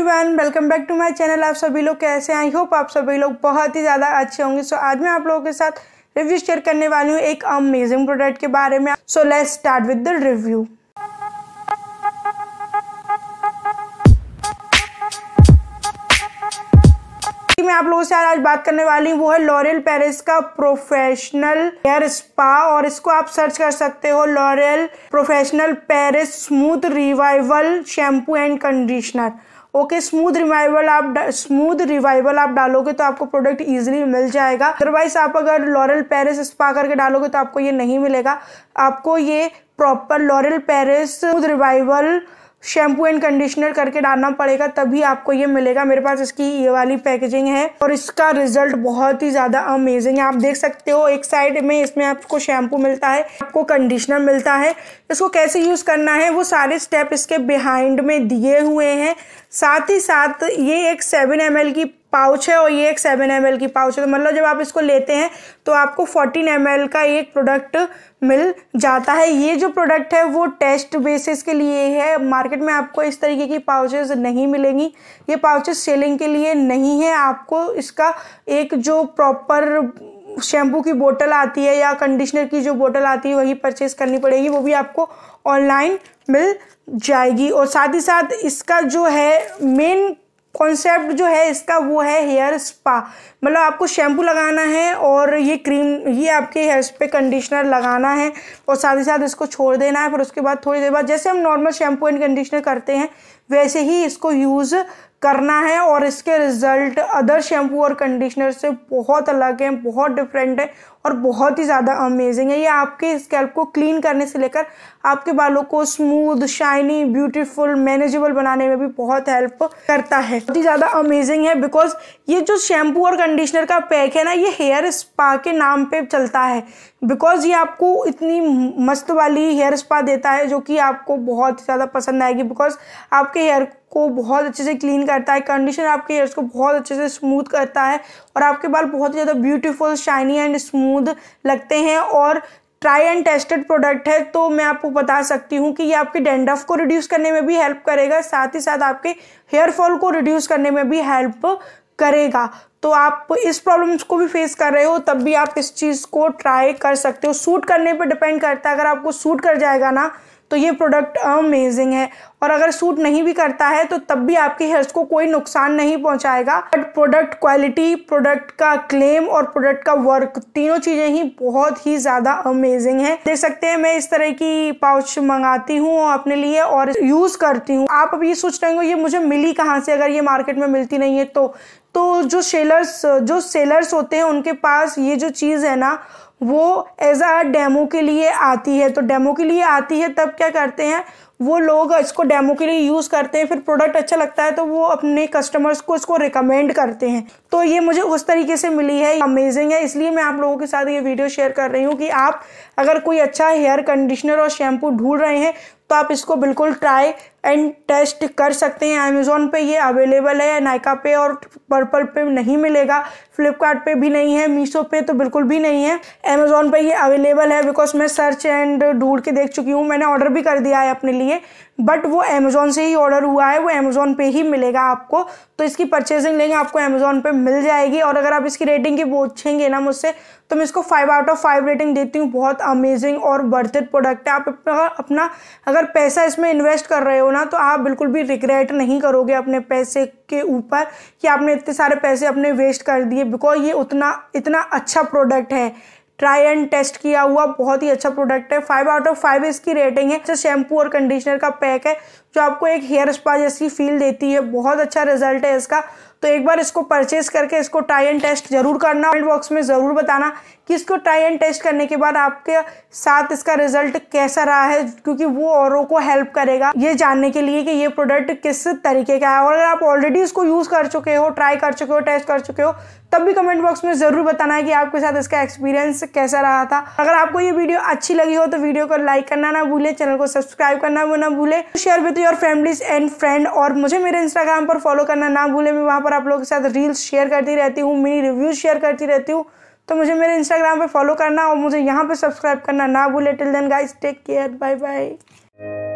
everyone welcome back to my channel आप सभी लोग कैसे आई होप आप सभी लोग बहुत ही ज़्यादा अच्छे होंगे सो so, आज मैं आप लोगों के साथ रिव्यू शेयर करने वाली हूँ एक अमेजिंग प्रोडक्ट के बारे में so let's start with the review मैं आप लोगों से आज बात करने वाली हूँ वो है लॉरियल पेरिस का प्रोफेशनल हेयर स्पा और इसको आप सर्च कर सकते हो L'Oreal professional Paris smooth revival shampoo and conditioner okay smooth revival आप स्मूथ रिवाइवल आप डालोगे तो आपको प्रोडक्ट इजीली मिल जाएगा अदरवाइज आप अगर लॉरल पेरिस स्पा करके डालोगे तो आपको ये नहीं मिलेगा आपको ये proper L'Oreal Paris smooth revival shampoo and conditioner करके डालना पड़ेगा तभी आपको ये मिलेगा मेरे पास इसकी ये वाली पैकेजिंग है और इसका रिजल्ट बहुत ही ज़्यादा अमेजिंग है आप देख सकते हो एक साइड में इसमें आपको शैम्पू मिलता है आपको कंडीशनर मिलता है इसको कैसे यूज़ करना है वो सारे स्टेप इसके बिहाइंड में दिए हुए हैं साथ ही साथ ये एक सेवन एम की पाउच है और ये एक सेवन एम की पाउच है तो मतलब जब आप इसको लेते हैं तो आपको फोर्टीन एम का एक प्रोडक्ट मिल जाता है ये जो प्रोडक्ट है वो टेस्ट बेसिस के लिए है मार्केट में आपको इस तरीके की पाउचेस नहीं मिलेंगी ये पाउचेस सेलिंग के लिए नहीं है आपको इसका एक जो प्रॉपर शैम्पू की बोतल आती है या कंडीशनर की जो बोतल आती है वही परचेज़ करनी पड़ेगी वो भी आपको ऑनलाइन मिल जाएगी और साथ ही साथ इसका जो है मेन कॉन्सेप्ट जो है इसका वो है हेयर स्पा मतलब आपको शैम्पू लगाना है और ये क्रीम ये आपके हेयर पे कंडीशनर लगाना है और साथ ही साथ इसको छोड़ देना है फिर उसके बाद थोड़ी देर बाद जैसे हम नॉर्मल शैम्पू एंड कंडीशनर करते हैं वैसे ही इसको यूज़ करना है और इसके रिजल्ट अदर शैम्पू और कंडीशनर से बहुत अलग है बहुत डिफरेंट है और बहुत ही ज़्यादा अमेजिंग है ये आपके स्कैल्प को क्लीन करने से लेकर आपके बालों को स्मूथ शाइनी ब्यूटीफुल मैनेजेबल बनाने में भी बहुत हेल्प करता है बहुत ही ज़्यादा अमेजिंग है बिकॉज ये जो शैम्पू और कंडीशनर का पैक है ना ये हेयर स्पा के नाम पर चलता है बिकॉज ये आपको इतनी मस्त वाली हेयर स्पा देता है जो कि आपको बहुत ज़्यादा पसंद आएगी बिकॉज आपके आपके हेयर को बहुत अच्छे से क्लीन करता है कंडीशनर आपके हेयर्स को बहुत अच्छे से स्मूथ करता है और आपके बाल बहुत ज़्यादा ब्यूटीफुल शाइनी एंड स्मूथ लगते हैं और ट्राई एंड टेस्टेड प्रोडक्ट है तो मैं आपको बता सकती हूँ कि ये आपके डेंडफ को रिड्यूस करने में भी हेल्प करेगा साथ ही साथ आपके हेयर फॉल को रिड्यूस करने में भी हेल्प करेगा तो आप इस प्रॉब्लम्स को भी फेस कर रहे हो तब भी आप इस चीज़ को ट्राई कर सकते हो सूट करने पर डिपेंड करता है अगर आपको सूट कर जाएगा ना तो ये प्रोडक्ट अमेजिंग है और अगर सूट नहीं भी करता है तो तब भी आपके हेयर्स को कोई नुकसान नहीं पहुंचाएगा बट प्रोडक्ट क्वालिटी प्रोडक्ट का क्लेम और प्रोडक्ट का वर्क तीनों चीज़ें ही बहुत ही ज़्यादा अमेजिंग है देख सकते हैं मैं इस तरह की पाउच मंगाती हूँ अपने लिए और यूज़ करती हूँ आप अब ये सोच रहे हो ये मुझे मिली कहाँ से अगर ये मार्केट में मिलती नहीं है तो तो जो सेलर्स जो सेलर्स होते हैं उनके पास ये जो चीज़ है ना वो एज आ डेमो के लिए आती है तो डेमो के लिए आती है तब क्या करते हैं वो लोग इसको डेमो के लिए यूज़ करते हैं फिर प्रोडक्ट अच्छा लगता है तो वो अपने कस्टमर्स को इसको रिकमेंड करते हैं तो ये मुझे उस तरीके से मिली है अमेजिंग है इसलिए मैं आप लोगों के साथ ये वीडियो शेयर कर रही हूँ कि आप अगर कोई अच्छा हेयर कंडीशनर और शैम्पू ढूंढ रहे हैं तो आप इसको बिल्कुल ट्राई एंड टेस्ट कर सकते हैं अमेज़ोन पे ये अवेलेबल है नायका पे और पर्पल पे नहीं मिलेगा फ्लिपकार्ट पे भी नहीं है मीशो पे तो बिल्कुल भी नहीं है अमेज़ोन पे ये अवेलेबल है बिकॉज मैं सर्च एंड ढूंढ के देख चुकी हूँ मैंने ऑर्डर भी कर दिया है अपने लिए नहीं है बट वो अमेज़ोन से ही ऑर्डर हुआ है वो अमेज़ोन पे ही मिलेगा आपको तो इसकी परचेजिंग लिंक आपको अमेज़ोन पे मिल जाएगी और अगर आप इसकी रेटिंग की पूछेंगे ना मुझसे तो मैं इसको five out of five rating देती हूँ बहुत अमेजिंग और बर्थिड प्रोडक्ट है आप अपना अपना अगर पैसा इसमें इन्वेस्ट कर रहे हो ना तो आप बिल्कुल भी रिग्रेट नहीं करोगे अपने पैसे के ऊपर कि आपने इतने सारे पैसे अपने वेस्ट कर दिए बिकॉज ये उतना इतना अच्छा प्रोडक्ट है ट्राई एंड टेस्ट किया हुआ बहुत ही अच्छा प्रोडक्ट है फाइव आउट ऑफ फाइव इसकी रेटिंग है अच्छा शैम्पू और कंडीशनर का पैक है जो आपको एक हेयर स्पा जैसी फील देती है बहुत अच्छा रिजल्ट है इसका तो एक बार इसको परचेस करके इसको ट्राई एंड टेस्ट जरूर करना कमेंट बॉक्स में ज़रूर बताना कि इसको ट्राई एंड टेस्ट करने के बाद आपके साथ इसका रिजल्ट कैसा रहा है क्योंकि वो औरों को हेल्प करेगा ये जानने के लिए कि ये प्रोडक्ट किस तरीके का है और अगर आप ऑलरेडी इसको यूज़ कर चुके हो ट्राई कर चुके हो टेस्ट कर चुके हो तब भी कमेंट बॉक्स में ज़रूर बताना है कि आपके साथ इसका एक्सपीरियंस कैसा रहा था अगर आपको ये वीडियो अच्छी लगी हो तो वीडियो को लाइक करना ना भूले चैनल को सब्सक्राइब करना ना भूले share with your families and friend और मुझे मेरे इंस्टाग्राम पर फॉलो करना ना भूले मैं वहाँ पर पर आप लोगों के साथ रील्स शेयर करती रहती हूँ मिनी रिव्यूज शेयर करती रहती हूँ तो मुझे मेरे इंस्टाग्राम पे फॉलो करना और मुझे यहाँ पे सब्सक्राइब करना ना भूले till then guys take care bye bye